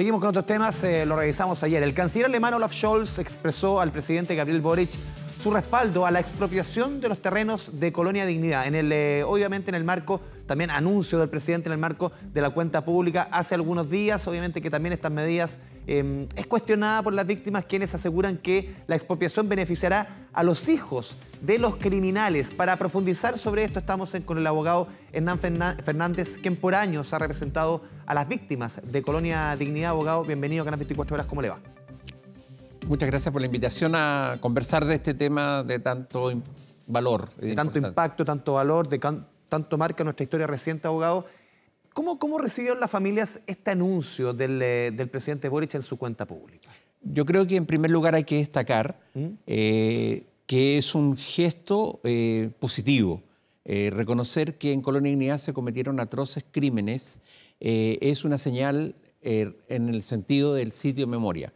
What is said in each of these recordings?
Seguimos con otros temas, eh, lo revisamos ayer. El canciller alemán Olaf Scholz expresó al presidente Gabriel Boric su respaldo a la expropiación de los terrenos de Colonia Dignidad, en el, eh, obviamente en el marco, también anuncio del presidente en el marco de la cuenta pública hace algunos días, obviamente que también estas medidas em, es cuestionada por las víctimas quienes aseguran que la expropiación beneficiará a los hijos de los criminales. Para profundizar sobre esto estamos con el abogado Hernán Fernández, quien por años ha representado a las víctimas de Colonia Dignidad. Abogado, bienvenido a Canal 24 Horas, ¿cómo le va? muchas gracias por la invitación a conversar de este tema de tanto valor. Eh, de, tanto impacto, tanto valor, de tanto marca nuestra historia reciente, abogado. ¿Cómo, cómo recibieron las familias este anuncio eh, del, presidente Boric en su cuenta pública? Yo creo que en primer lugar hay que destacar ¿Mm? eh, que es un gesto positivo. reconocer que en Colonia Ignidad se cometieron atroces crímenes es una señal en el sentido del sitio memoria.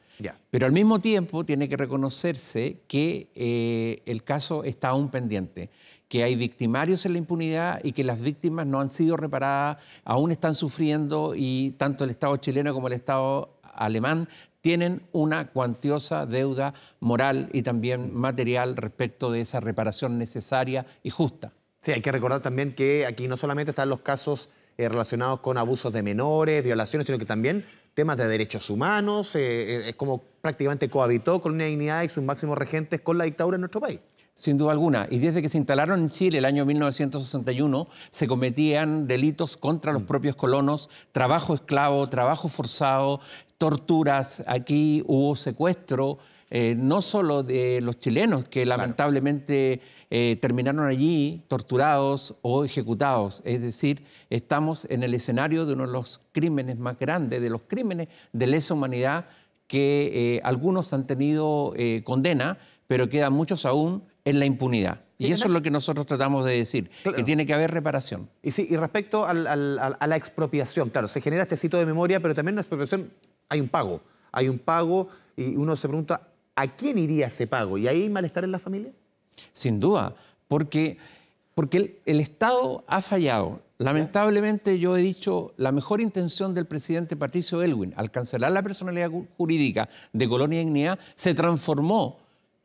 Pero al mismo tiempo tiene que reconocerse que eh, el caso está aún pendiente, que hay victimarios en la impunidad y que las víctimas no han sido reparadas, aún están sufriendo y tanto el Estado chileno como el Estado alemán tienen una cuantiosa deuda moral y también material respecto de esa reparación necesaria y justa. Sí, hay que recordar también que aquí no solamente están los casos eh, relacionados con abusos de menores, violaciones, sino que también temas de derechos humanos, eh, eh, es como prácticamente cohabitó con una dignidad y sus máximos regentes con la dictadura en nuestro país. Sin duda alguna. Y desde que se instalaron en Chile el año 1961, se cometían delitos contra los mm. propios colonos, trabajo esclavo, trabajo forzado, torturas. Aquí hubo secuestro, eh, no solo de los chilenos que lamentablemente eh, terminaron allí torturados o ejecutados. Es decir, estamos en el escenario de uno de los crímenes más grandes, de los crímenes de lesa humanidad que eh, algunos han tenido condena, pero quedan muchos aún en la impunidad. Y eso es lo que nosotros tratamos de decir, que tiene que haber reparación. Y sí, y respecto a la expropiación, claro, se genera este sitio de memoria, pero también en la expropiación hay un pago. Hay un pago y uno se pregunta, ¿a quién iría ese pago? ¿Y ahí hay malestar en la familia? Sin duda, porque, porque el, Estado ha fallado. Lamentablemente yo he dicho la mejor intención del presidente Patricio Elwin al cancelar la personalidad jurídica de Colonia Dignidad se transformó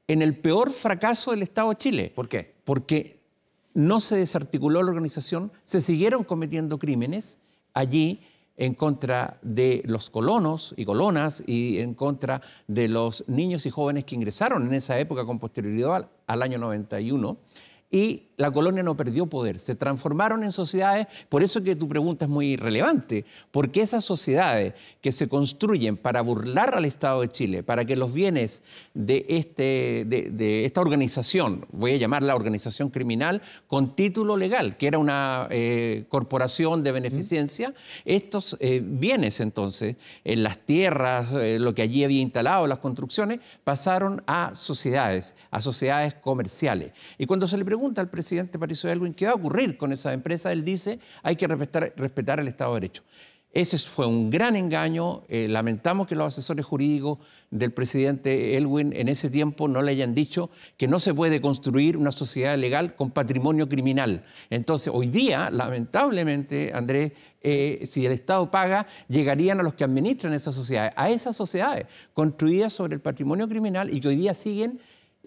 en el peor fracaso del Estado de Chile. ¿Por qué? Porque no se desarticuló la organización, se siguieron cometiendo crímenes allí en contra de los colonos y colonas y en contra de los niños y jóvenes que ingresaron en esa época con posterioridad al, año 91 y la colonia no perdió poder, se transformaron en sociedades, por eso que tu pregunta es muy relevante, porque esas sociedades que se construyen para burlar al Estado de Chile, para que los bienes de, este, de, esta organización, voy a llamarla organización criminal, con título legal, que era una eh, corporación de beneficencia, estos eh, bienes entonces, las tierras, eh, lo que allí había instalado, las construcciones, pasaron a sociedades, a sociedades comerciales. Y cuando se le pregunta pregunta al presidente Patricio Elwin qué va a ocurrir con esa empresa, él dice hay que respetar, el Estado de Derecho. Ese fue un gran engaño. Eh, lamentamos que los asesores jurídicos del presidente Elwin en ese tiempo no le hayan dicho que no se puede construir una sociedad legal con patrimonio criminal. Entonces, hoy día, lamentablemente, Andrés, eh, si el Estado paga, llegarían a los que administran esas sociedades, a esas sociedades construidas sobre el patrimonio criminal y que hoy día siguen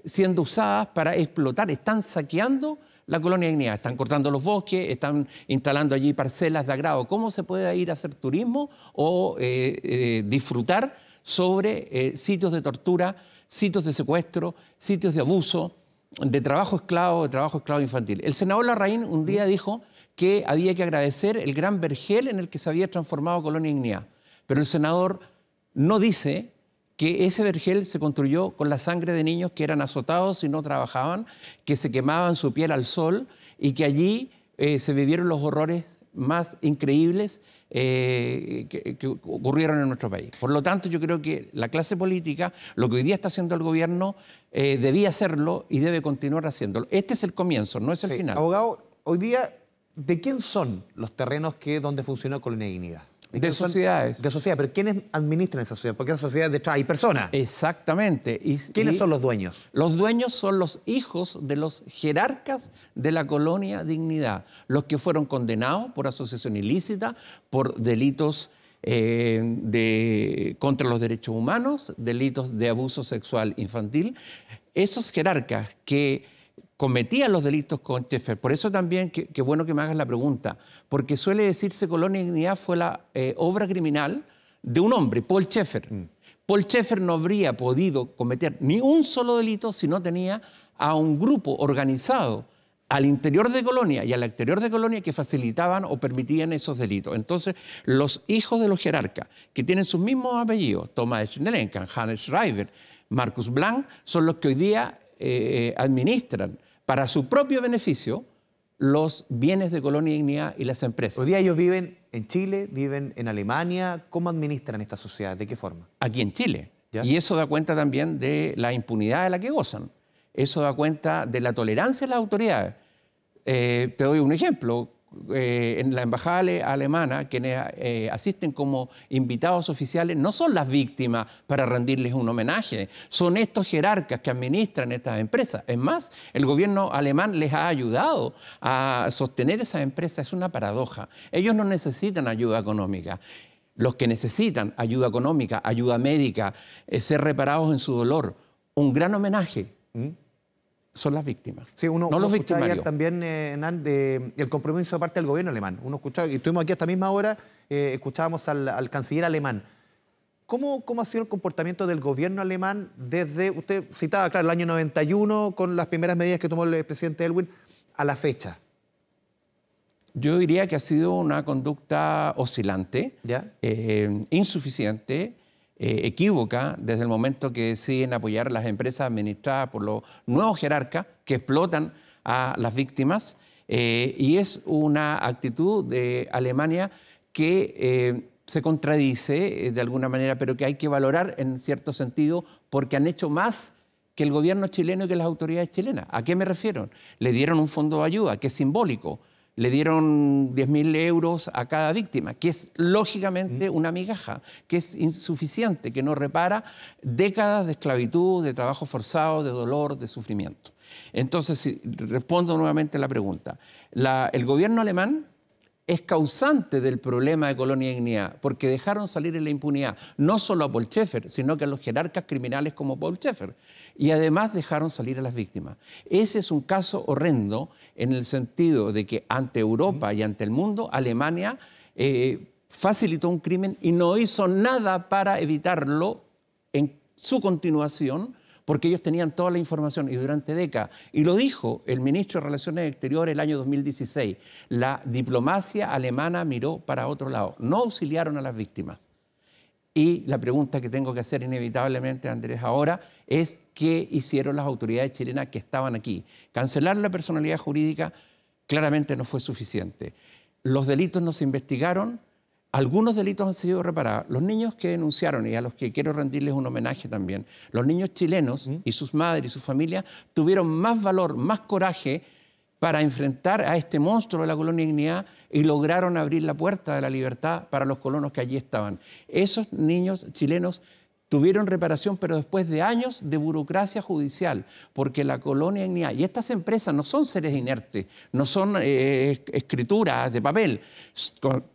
siendo usadas para explotar, están saqueando la colonia Ignea, están cortando los bosques, están instalando allí parcelas de agrado. ¿Cómo se puede ir a hacer turismo o eh, eh, disfrutar sobre eh, sitios de tortura, sitios de secuestro, sitios de abuso, de trabajo esclavo, de trabajo esclavo infantil? El senador Larraín un día dijo que había que agradecer el gran vergel en el que se había transformado Colonia Ignea. pero el senador no dice que ese vergel se construyó con la sangre de niños que eran azotados y no trabajaban, que se quemaban su piel al sol y que allí eh, se vivieron los horrores más increíbles eh, que, ocurrieron en nuestro país. Por lo tanto, yo creo que la clase política, lo que hoy día está haciendo el gobierno, eh, debía hacerlo y debe continuar haciéndolo. Este es el comienzo, no es el final. Abogado, hoy día, ¿de quién son los terrenos que donde funcionó Colonia Dignidad? De, sociedades. de sociedades, pero ¿quiénes administran esa sociedad? Porque esa sociedad detrás hay personas. Exactamente. ¿Quiénes son los dueños? Los dueños son los hijos de los jerarcas de la colonia Dignidad, los que fueron condenados por asociación ilícita, por delitos eh, de, contra los derechos humanos, delitos de abuso sexual infantil. Esos jerarcas que cometía los delitos con Schaeffer. Por eso también, qué bueno que me hagas la pregunta, porque suele decirse Colonia Ignidad fue la eh, obra criminal de un hombre, Paul Schaeffer. Mm. Paul Schaeffer no habría podido cometer ni un solo delito si no tenía a un grupo organizado al interior de Colonia y al exterior de Colonia que facilitaban o permitían esos delitos. Entonces, los hijos de los jerarcas, que tienen sus mismos apellidos, Thomas Schnelenkamp, Hannes Schreiber, Marcus Blanc, son los que hoy día eh, eh, administran para su propio beneficio los bienes de Colonia Dignidad y las empresas. Hoy día ellos viven en Chile, viven en Alemania. ¿Cómo administran esta sociedad? ¿De qué forma? Aquí en Chile. Y eso da cuenta también de la impunidad de la que gozan. Eso da cuenta de la tolerancia de las autoridades. Eh, te doy un ejemplo. Eh, en la embajada alemana, quienes eh, asisten como invitados oficiales, no son las víctimas para rendirles un homenaje, son estos jerarcas que administran estas empresas. Es más, el gobierno alemán les ha ayudado a sostener esas empresas, es una paradoja. Ellos no necesitan ayuda económica los que necesitan ayuda económica, ayuda médica, eh, ser reparados en su dolor, un gran homenaje. ¿Mm? son las víctimas. Sí, uno, no escuchaba ayer también, eh, el compromiso de parte del gobierno alemán. Uno escuchaba, y estuvimos aquí a esta misma hora, eh, escuchábamos al, canciller alemán. ¿Cómo, ¿Cómo ha sido el comportamiento del gobierno alemán desde, usted citaba, claro, el año 91 con las primeras medidas que tomó el presidente Elwin a la fecha? Yo diría que ha sido una conducta oscilante, eh, insuficiente, eh, equívoca desde el momento que deciden apoyar las empresas administradas por los nuevos jerarcas que explotan a las víctimas. Eh, y es una actitud de Alemania que eh, se contradice de alguna manera, pero que hay que valorar en cierto sentido porque han hecho más que el gobierno chileno y que las autoridades chilenas. ¿A qué me refiero? Le dieron un fondo de ayuda, que es simbólico, le dieron 10.000 euros a cada víctima, que es lógicamente mm. una migaja, que es insuficiente, que no repara décadas de esclavitud, de trabajo forzado, de dolor, de sufrimiento. Entonces, respondo nuevamente la pregunta. el gobierno alemán es causante del problema de Colonia y porque dejaron salir en la impunidad no solo a Paul Schaeffer, sino que a los jerarcas criminales como Paul Schaeffer, y además dejaron salir a las víctimas. Ese es un caso horrendo en el sentido de que ante Europa y ante el mundo, Alemania eh, facilitó un crimen y no hizo nada para evitarlo en su continuación porque ellos tenían toda la información y durante décadas, y lo dijo el ministro de Relaciones Exteriores el año 2016, la diplomacia alemana miró para otro lado, no auxiliaron a las víctimas. Y la pregunta que tengo que hacer inevitablemente, Andrés, ahora es qué hicieron las autoridades chilenas que estaban aquí. Cancelar la personalidad jurídica claramente no fue suficiente. Los delitos no se investigaron, algunos delitos han sido reparados. Los niños que denunciaron, y a los que quiero rendirles un homenaje también, los niños chilenos y sus madres y sus familias tuvieron más valor, más coraje para enfrentar a este monstruo de la colonia dignidad y lograron abrir la puerta de la libertad para los colonos que allí estaban. Esos niños chilenos tuvieron reparación, pero después de años de burocracia judicial, porque la colonia y estas empresas no son seres inertes, no son eh, escrituras de papel,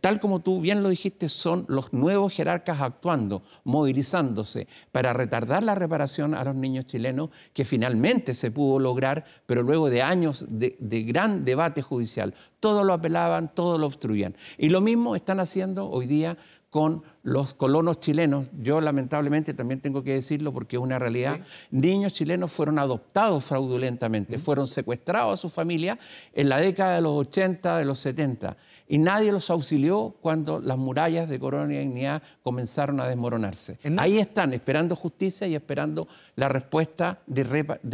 tal como tú bien lo dijiste, son los nuevos jerarcas actuando, movilizándose para retardar la reparación a los niños chilenos, que finalmente se pudo lograr, pero luego de años de, gran debate judicial. Todos lo apelaban, todos lo obstruían. Y lo mismo están haciendo hoy día con los colonos chilenos. Yo lamentablemente también tengo que decirlo porque es una realidad. Niños chilenos fueron adoptados fraudulentamente, fueron secuestrados a su familia en la década de los 80, de los 70, y nadie los auxilió cuando las murallas de Corona y Dignidad comenzaron a desmoronarse. Ahí están, esperando justicia y esperando la respuesta de,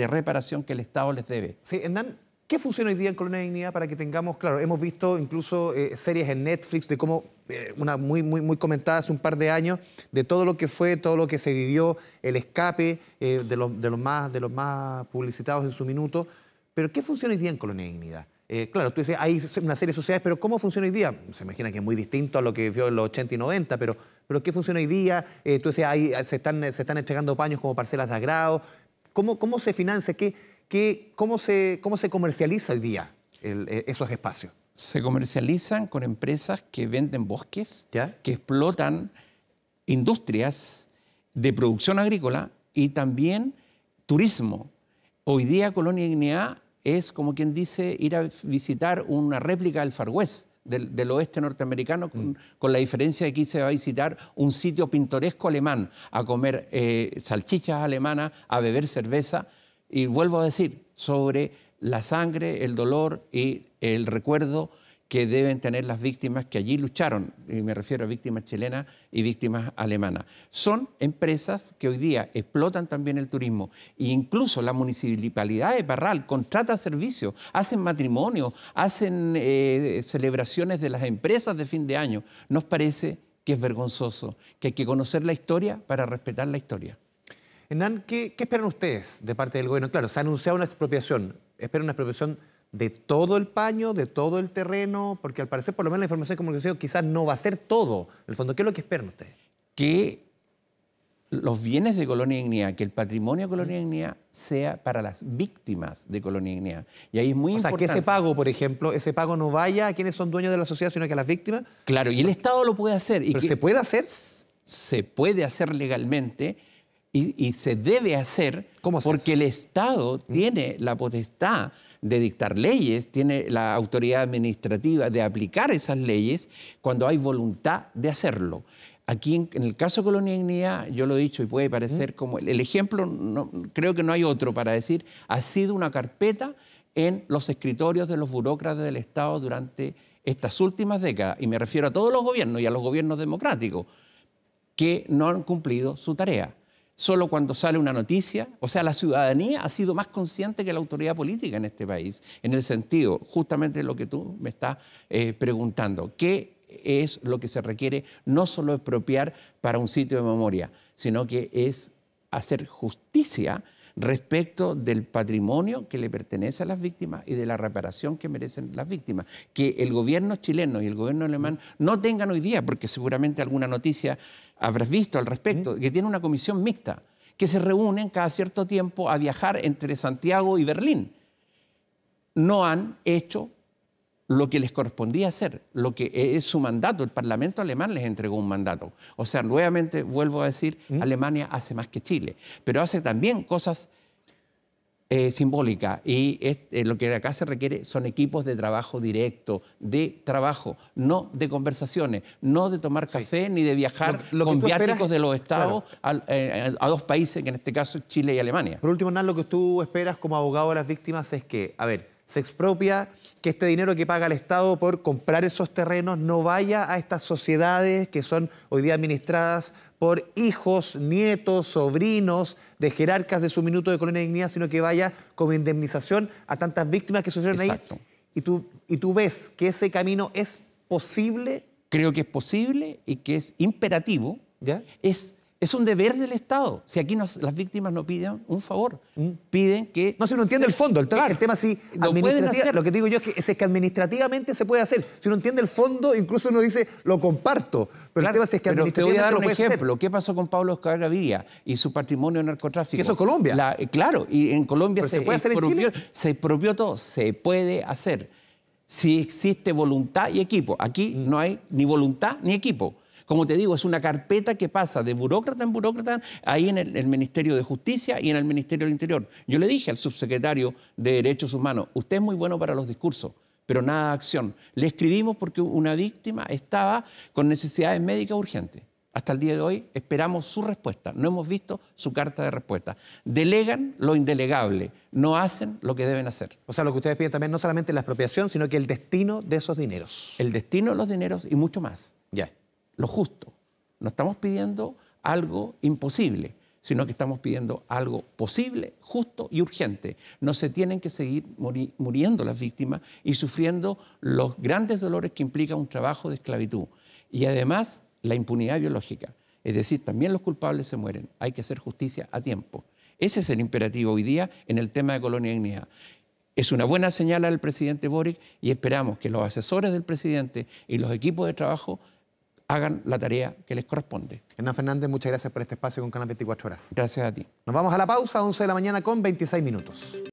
reparación que el Estado les debe. Sí, Hernán, ¿Qué funciona hoy día en Colonia Dignidad para que tengamos, claro, hemos visto incluso eh, series en Netflix de cómo, eh, una muy, muy, muy comentada hace un par de años, de todo lo que fue, todo lo que se vivió, el escape eh, de, los, más, de los más publicitados en su minuto. Pero ¿qué funciona hoy día en Colonia de Dignidad? claro, tú dices, hay una serie de sociedades, pero ¿cómo funciona hoy día? Se imagina que es muy distinto a lo que vio en los 80 y 90, pero, pero ¿qué funciona hoy día? tú dices, ahí se están, se están entregando paños como parcelas de agrado. ¿Cómo, cómo se financia? ¿Qué, cómo, se, ¿Cómo se comercializa hoy día eh, esos espacios? Se comercializan con empresas que venden bosques, que explotan industrias de producción agrícola y también turismo. Hoy día Colonia Ignea es, como quien dice, ir a visitar una réplica del Far West, del, oeste norteamericano, mm. con, la diferencia de que aquí se va a visitar un sitio pintoresco alemán, a comer eh, salchichas alemanas, a beber cerveza. Y vuelvo a decir, sobre la sangre, el dolor y el recuerdo que deben tener las víctimas que allí lucharon, y me refiero a víctimas chilenas y víctimas alemanas. Son empresas que hoy día explotan también el turismo e incluso la municipalidad de Parral contrata servicios, hacen matrimonios, hacen eh, celebraciones de las empresas de fin de año. Nos parece que es vergonzoso, que hay que conocer la historia para respetar la historia. Hernán, ¿qué, esperan ustedes de parte del gobierno? Claro, se ha anunciado una expropiación. ¿Esperan una expropiación de todo el paño, de todo el terreno? Porque al parecer, por lo menos la información como que quizás no va a ser todo. el fondo, ¿qué es lo que esperan ustedes? Que los bienes de Colonia Ignea, que el patrimonio de Colonia Ignea sea para las víctimas de Colonia Ignea. Y ahí es muy importante. O sea, que ese pago, por ejemplo, ese pago no vaya a quienes son dueños de la sociedad, sino que a las víctimas. Claro, y el Estado lo puede hacer. ¿Pero se puede hacer? Se puede hacer legalmente y, se debe hacer porque el Estado mm. tiene la potestad de dictar leyes, tiene la autoridad administrativa de aplicar esas leyes cuando hay voluntad de hacerlo. Aquí, en, el caso de Colonia colonialidad, yo lo he dicho y puede parecer mm. como el, ejemplo, creo que no hay otro para decir, ha sido una carpeta en los escritorios de los burócratas del Estado durante estas últimas décadas, y me refiero a todos los gobiernos y a los gobiernos democráticos, que no han cumplido su tarea solo cuando sale una noticia. O sea, la ciudadanía ha sido más consciente que la autoridad política en este país, en el sentido justamente de lo que tú me estás eh, preguntando. ¿Qué es lo que se requiere no solo expropiar para un sitio de memoria, sino que es hacer justicia respecto del patrimonio que le pertenece a las víctimas y de la reparación que merecen las víctimas. Que el gobierno chileno y el gobierno alemán no tengan hoy día, porque seguramente alguna noticia habrás visto al respecto, que tiene una comisión mixta, que se reúnen cada cierto tiempo a viajar entre Santiago y Berlín. No han hecho lo que les correspondía hacer, lo que es su mandato. El Parlamento alemán les entregó un mandato. O sea, nuevamente vuelvo a decir, Alemania hace más que Chile, pero hace también cosas eh, simbólica y eh, lo que acá se requiere son equipos de trabajo directo, de trabajo, no de conversaciones, no de tomar café ni de viajar con viáticos de los estados eh, a, dos países, que en este caso es Chile y Alemania. Por último, Hernán, lo que tú esperas como abogado de las víctimas es que, a ver, se expropia, que este dinero que paga el Estado por comprar esos terrenos no vaya a estas sociedades que son hoy día administradas por hijos, nietos, sobrinos de jerarcas de su minuto de colonia de dignidad, sino que vaya como indemnización a tantas víctimas que sucedieron ahí. Y tú, y tú ves que ese camino es posible. Creo que es posible y que es imperativo. ¿Ya? Es es un deber del Estado. Si aquí las víctimas no piden un favor, mm. piden que... No, si uno entiende el fondo, el, tema sí, si lo, lo que digo yo es que, es que administrativamente se puede hacer. Si uno entiende el fondo, incluso uno dice, lo comparto. Pero el tema es que administrativamente te voy a dar un ejemplo. ¿Qué pasó con Pablo Escobar Gaviria y su patrimonio narcotráfico? Eso es Colombia. Eh, claro, y en Colombia se, puede hacer se expropió todo. Se puede hacer si existe voluntad y equipo. Aquí mm. no hay ni voluntad ni equipo. Como te digo, es una carpeta que pasa de burócrata en burócrata ahí en el, Ministerio de Justicia y en el Ministerio del Interior. Yo le dije al subsecretario de Derechos Humanos, usted es muy bueno para los discursos, pero nada de acción. Le escribimos porque una víctima estaba con necesidades médicas urgentes. Hasta el día de hoy esperamos su respuesta. No hemos visto su carta de respuesta. Delegan lo indelegable, no hacen lo que deben hacer. O sea, lo que ustedes piden también no solamente la expropiación, sino que el destino de esos dineros. El destino de los dineros y mucho más. Ya lo justo. No estamos pidiendo algo imposible, sino que estamos pidiendo algo posible, justo y urgente. No se tienen que seguir muriendo las víctimas y sufriendo los grandes dolores que implica un trabajo de esclavitud. Y además la impunidad biológica. Es decir, también los culpables se mueren. Hay que hacer justicia a tiempo. Ese es el imperativo hoy día en el tema de colonia y Es una buena señal al presidente Boric y esperamos que los asesores del presidente y los equipos de trabajo hagan la tarea que les corresponde. Hernán Fernández, muchas gracias por este espacio con Canal 24 Horas. Gracias a ti. Nos vamos a la pausa, 11 de la mañana con 26 minutos.